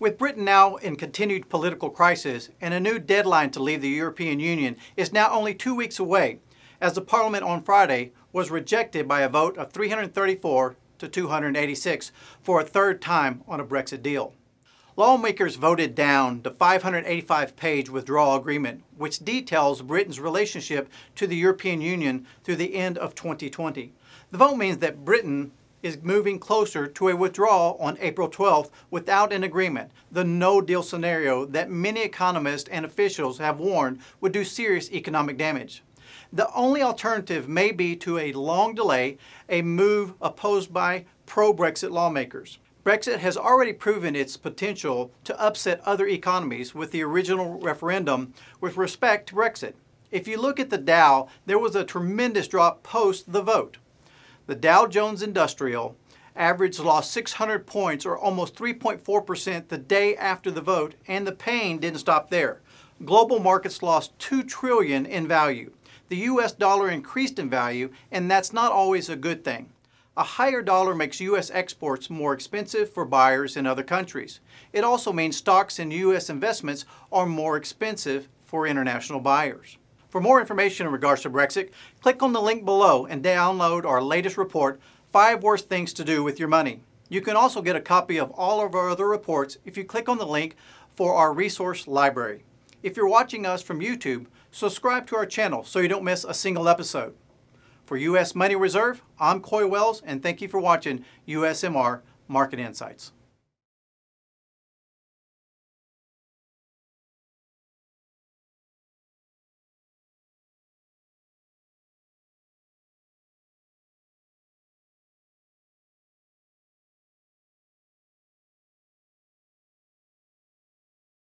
With Britain now in continued political crisis and a new deadline to leave the European Union is now only two weeks away, as the Parliament on Friday was rejected by a vote of 334 to 286 for a third time on a Brexit deal. Lawmakers voted down the 585 page withdrawal agreement, which details Britain's relationship to the European Union through the end of 2020. The vote means that Britain is moving closer to a withdrawal on April 12th without an agreement, the no-deal scenario that many economists and officials have warned would do serious economic damage. The only alternative may be to a long delay, a move opposed by pro-Brexit lawmakers. Brexit has already proven its potential to upset other economies with the original referendum with respect to Brexit. If you look at the Dow, there was a tremendous drop post the vote. The Dow Jones Industrial average lost 600 points or almost 3.4% the day after the vote, and the pain didn't stop there. Global markets lost 2 trillion in value. The US dollar increased in value, and that's not always a good thing. A higher dollar makes U.S. exports more expensive for buyers in other countries. It also means stocks and U.S. investments are more expensive for international buyers. For more information in regards to Brexit, click on the link below and download our latest report, 5 Worst Things to Do with Your Money. You can also get a copy of all of our other reports if you click on the link for our resource library. If you're watching us from YouTube, subscribe to our channel so you don't miss a single episode. For U.S. Money Reserve, I'm Coy Wells, and thank you for watching USMR Market Insights.